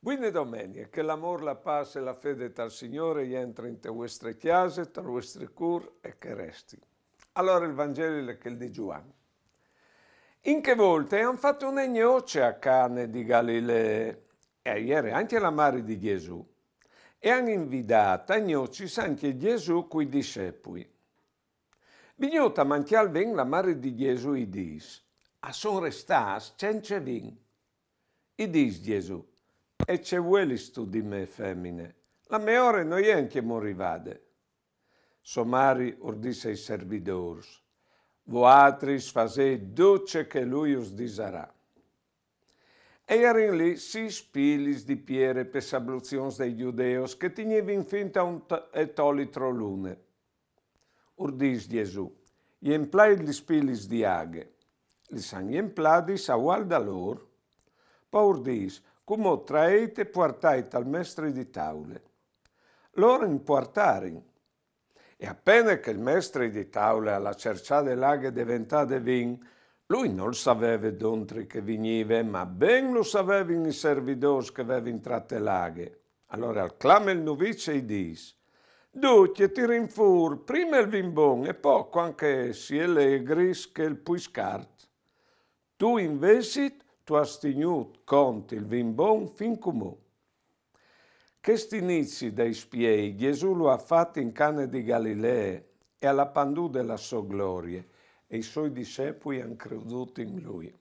Buone domenica, che l'amor, la pace e la fede tal Signore entra in te vostre chiese, tra le vostre cure e che resti. Allora il Vangelo è quel di Giovanni. In che volte hanno fatto un gnoce a Cane di Galilea e ieri anche la mare di Gesù e hanno invidato a anche Gesù coi discepoli. Vignota manchial ven la mare di Gesù dis, A son restas cence vin. dis Gesù, e ce vuelis tu di me, femmine? La meore noien che morivade. Somari ordisse i servidors. Voatris fase duce che lui us disarà. E erin lì si spilis di piere per sabluzions dei giudeos che tignevin finta un etolitro lune urdis Gesù, gli iemplaidlis pilis diage, lis an iempladis agualda lor, paur urdis, come traete puartait al mestre di taule. Loro in e appena che il mestre di taule alla cercia dell'aghe diventate vin, lui non sapeva d'ontri che veniva, ma ben lo sapevano i servidori che avevano tratte l'aghe. Allora al clame il novice e dice, Dutti e fur, prima il Vimbon e poco anche sia gris che il Puiscart. Tu invece tu astignut conti il Vimbon fin comù. Questi inizi dei spiei Gesù lo ha fatto in Cane di Galilea e alla pandù della sua gloria e i suoi discepoli hanno creduto in lui.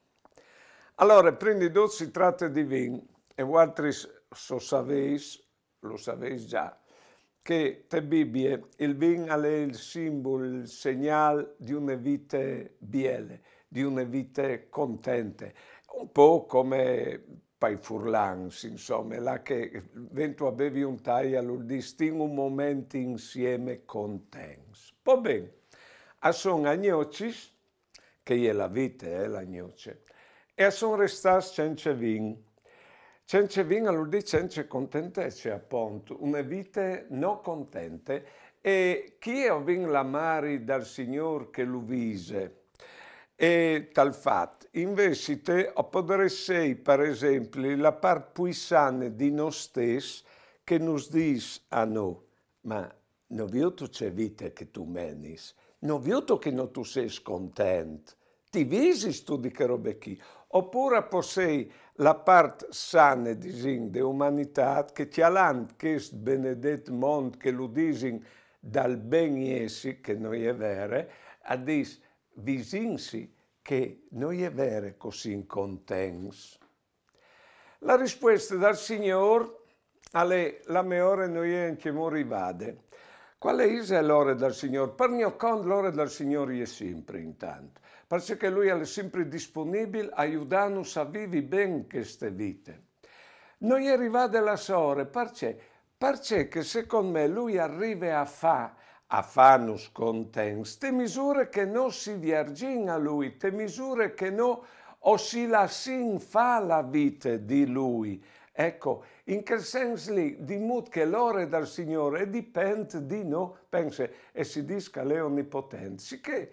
Allora, prima di tutto si tratta di vin e voi altri so saveis, lo saveis già, che te Bibbie, il vin è il simbolo, il segnale di una vita biele, di una vita contente, un po' come pai furlans, insomma, là che vento a bevi un taglio, allora distingo un momento insieme contents. Va bene, a son agnocis, che è la vita, è eh, l'agnoce, e a son restas senza vin, Cence vin al ludì cence contentece appunto, una vite no contente e chi è o vin la mari dal Signor che lo vise? E tal fatto, invece te appoderessei per esempio la par puissane di noi stessi che nos dis a noi, ma non viuto c'è vita che tu menis, non viuto che non tu sei contento, ti visi tu di che robe chi, oppure possei la parte sana di sin de umanità che ci alant chest benedet mond che ludisin dal ben essi che noi è vero, a dis visinsi che noi è vero così contents la risposta dal Signor alle la meore noi è in che morivade quale is l'ore dal Signor? mio conto l'ore dal Signor è sempre intanto perché lui è sempre disponibile a aiutarci a vivere bene queste vite. Non gli arrivate la sore, perché? Perché che secondo me lui arriva a fare a fanus contents, te misure che non si viaggiano a lui, te misure che non oscilla sin fa la vita di lui. Ecco, in quel senso lì, di mut che l'ore dal Signore dipende di no, pensa, e si disca le onnipotenti, che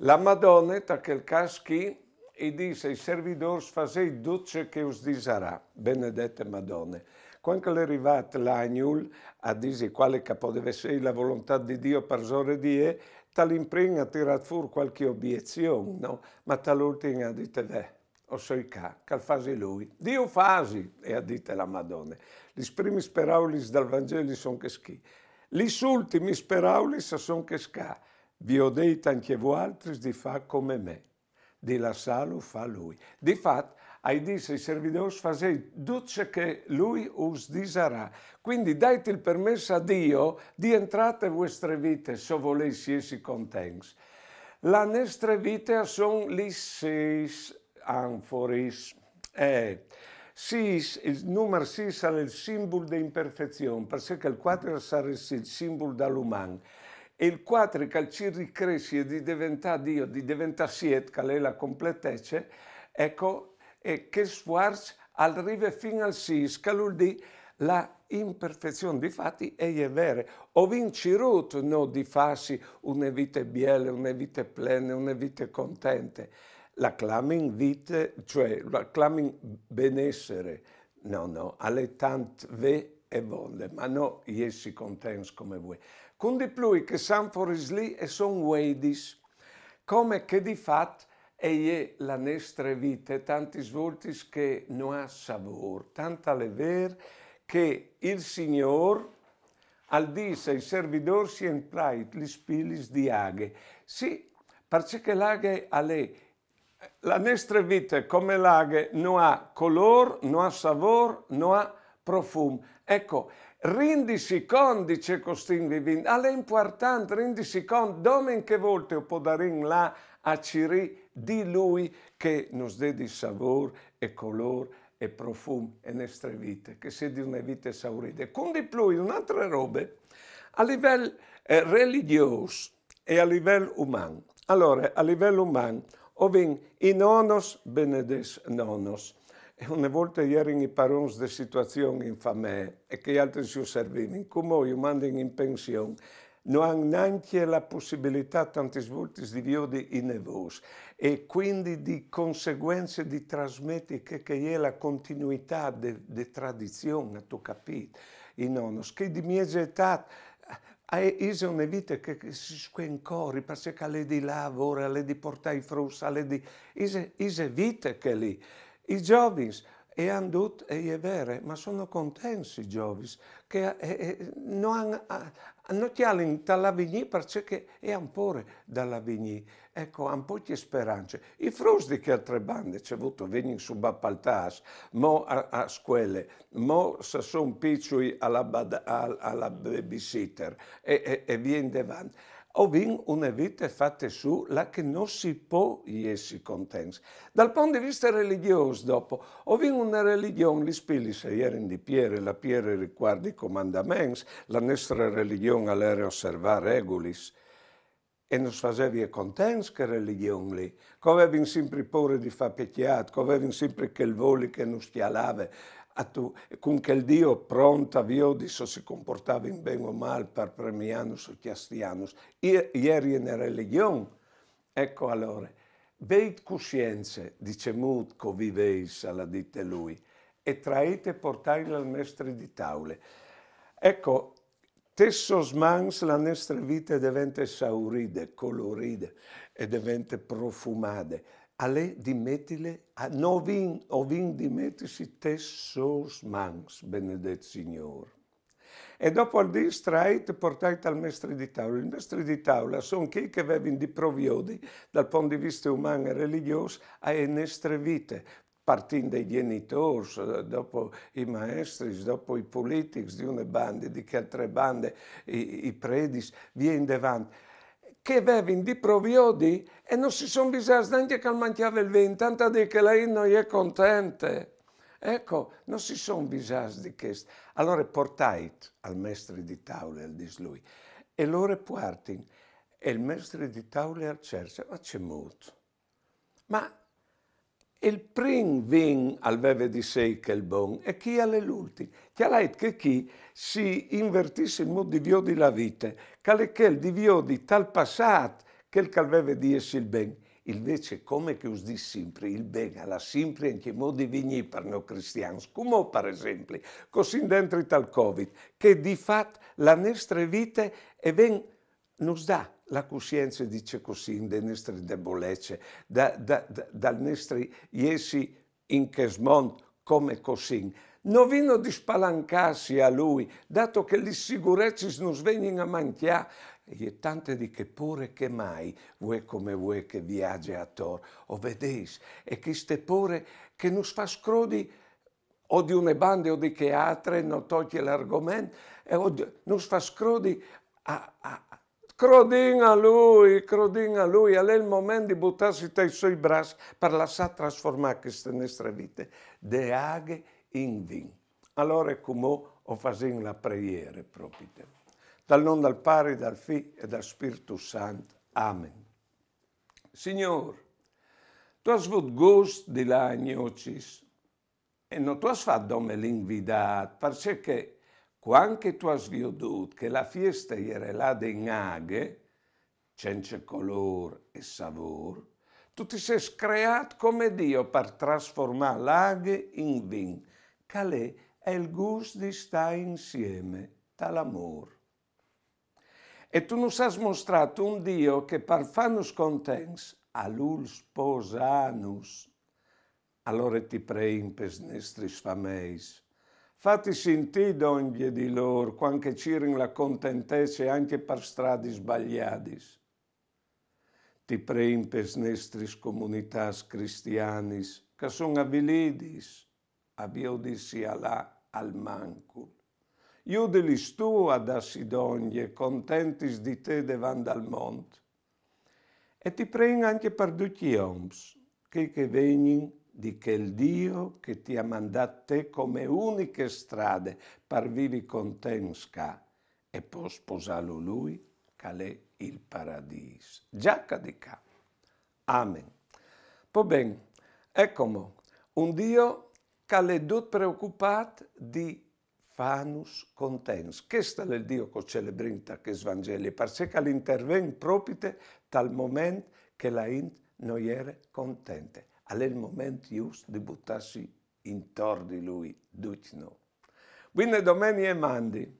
la Madonna, che quel caschi e disse ai servidori fate duce che us disarà, benedette Madonna. Quando è arrivata l'agnul a dire quale capo deve essere la volontà di Dio per sore di e, talimprin ha tirato fuori qualche obiezione, no? ma tal'ultima ha detto, beh, o sei ca, cal fasi lui. Dio fasi, e ha detto la Madonna. Gli primi speraulis dal Vangelo sono che schi, gli ultimi speraulis sono che sca vi ho detto anche voi altri di fare come me, di lasciarlo fa lui. Di fatto, hai disse ai servitori, fate tutto che lui us disarà. Quindi date il permesso a Dio di entrare in vostre vite, se volete siete contenti. La nostra vita sono le sis anforis. Eh, sis, il numero 6 sarà il simbolo dell'imperfezione, perché il 4 sarà il simbolo dell'umano e il quadrica ci ricresce di diventare Dio, di diventare Siet, che è la completezza, ecco, e che Schwarz arriva fino al Sis, che vuol dire la imperfezione Difatti, fatti è vera. O vinci Ruth, no, di farsi una vita biele, una vita plena, una vita contente. La clamming vita, cioè la clamming benessere. No, no, alle tante ve e volle, ma no, io si contento come voi. Quindi plui che San Foris lì e son weidis, come che di fatto e è la nostra vita, tanti svolti che non ha savor, tanta ver che il Signore al disse i servidori si entrai gli spilis di aghe. Sì, perché l'aghe a lei la nostra vita come l'aghe non ha color, non ha savor, non ha profumo. Ecco, rendisi conto dice ciò che è importante rendisi conto, domen che volte può dare in là a Ciri di Lui che nos dà di sapore e colore e profumo e nostre vite, che sia di una vita esaurita. Con di più, un'altra roba, a livello eh, religioso e a livello umano. Allora, a livello umano, ovin i nonos benedes nonos. Una volta eren i parons de situazione infame e che gli altri si servivano, come io mando in pensione, non hanno neanche la possibilità tante volte di vedere i nevos e quindi di conseguenze di trasmettere che, che è la continuità della tradizione, tu capito, i nonno, che di mia età sono una vita che si squencorri perché lei di lavora, lei di portare i frusta, lei di... è vita che lì. I Giovis e andut e è vero, ma sono contenti i Giovis, che eh, eh, eh non, hanno non ti vigni perché è ancora dalla vigni. Ecco, hanno poche speranze. I frusti che altre bande c'è avuto vengono subappaltati, mo a, a scuole, mo se sono picciui alla, alla, babysitter e, e, e viene davanti ho vinto una vita fatta su la che non si può essere contenti. Dal punto di vista religioso, dopo, ho vinto una religione, gli spilli se erano di Pierre, la Pierre riguarda i comandamenti, la nostra religione all'era osservare regolis. E non si facevi contenti che religione lì, che aveva sempre paura di fare peccato, che aveva sempre che il volo che non stialava, a tu, con quel Dio pronta vio di se si comportava in bene o male per premianus o chiastianus. Ieri in religione. Ecco allora, beit coscienze, dice Mut, viveis, alla dite lui, e traete portai al mestre di taule. Ecco, tessos mans la nostra vita diventa sauride, coloride e diventa profumade ale dimettile a novin ovin dimettisi te sos mans, benedet Signor. E dopo al dì portate al mestre di tavola. Il mestre di tavola sono chi che avevano di proviodi dal punto di vista umano e religioso alle nostre vite, partendo dai genitori, dopo i maestri, dopo i politici di una banda, di altre bande, i, i predis, via in davanti che vivono di provvedi e non si sono bisogno neanche che manchiava il vino, tanto di che lei non è contente. Ecco, non si sono bisogno di questo. Allora portai al mestre di tavola, dis dislui, e loro partin, e il mestre di al cerce, ma c'è molto. Ma il prim vin al veve di sei che il bon e chi alle l'ulti. Chiarait che chi si invertisse il modo di vio di la vita, cale che il divio di tal passato che il calveve di essi il ben. Invece come che us di sempre il ben alla sempre modo di vigni per noi cristiani, come per esempio, così dentro tal covid, che di fatto la nostra vita è ben nos dà la coscienza dice così, de nostre debolezze, da, da, da, dal nostri iesi in chesmont come così. Non vino di spalancarsi a lui, dato che le sicurezze non svengono a manchiare, e tante di che pure che mai vuoi come vuoi che viaggi a Tor, o vedeis, e che queste pure che non fa scrodi o di una banda o di che altre, non toglie l'argomento, e non fa scrodi a, a, Crodin a lui, crodin a lui, è il momento di buttarsi dai suoi bracci per lasciare trasformare queste nostre vite de aghe in vin. Allora come ho fatto la preghiera proprio. Dal nome del pari, dal fi e dal Spirito Santo. Amen. Signore, tu hai avuto gusto di là in e non tu hai fatto l'invitato, perché Quanche tu as viudut che la fiesta ierelà degnaghe, cence color e savor, tu ti sei creat come Dio per trasformare l'aghe in vin. Calè è il gusto di stare insieme, dall'amor. E tu non hai mostrato un Dio che per fanus contens a lui sposanus. Allora ti prei in pesnestris fameis, Fatti sentire d'onghie di loro, quando cirin la contentezza anche per strade sbagliate. Ti preghi per nestris comunitas cristianis, che sono avilidis, sia là al mancul. Iudelis tu ad assidoglie, contenti di te devant al mont. E ti preghi anche per tutti gli oms, che che vegnin di che il Dio che ti ha mandato te come uniche strade per vivi contensca e può sposarlo lui, che è il paradiso. Già cadica. Amen. Poi ben, eccomo, un Dio che è tutto preoccupato di fanus contens. Questo è il Dio che celebrinta che svangeli, perché l'intervento proprio tal momento che la int non era contente. All'è il momento giusto di buttarsi intorno di lui, Ducino. Quindi domani e mandi.